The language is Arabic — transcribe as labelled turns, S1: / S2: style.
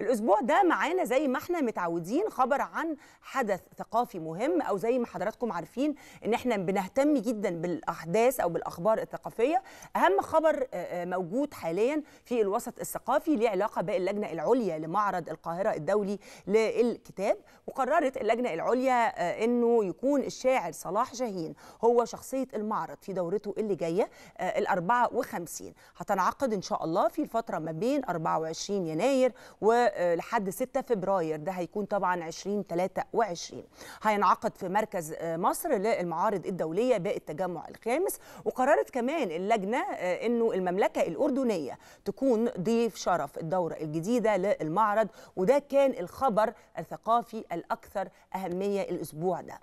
S1: الاسبوع ده معانا زي ما احنا متعودين خبر عن حدث ثقافي مهم او زي ما حضراتكم عارفين ان احنا بنهتم جدا بالاحداث او بالاخبار الثقافيه اهم خبر آه، آه، موجود حاليا في الوسط الثقافي ليه علاقه باللجنه العليا لمعرض القاهره الدولي للكتاب وقررت اللجنه العليا آه، انه يكون الشاعر صلاح شاهين هو شخصيه المعرض في دورته اللي جايه ال 54 هتنعقد ان شاء الله في الفتره ما بين 24 يناير و آه، لحد 6 فبراير ده هيكون طبعا 2023 هينعقد في مركز آه، مصر للمعارض الدوليه بالتجمع الخامس وقررت كمان اللجنه آه، انه المملكه الاردنيه تكون ضيف شرف الدوره الجديده للمعرض وده كان الخبر الثقافي الاكثر اهميه الاسبوع ده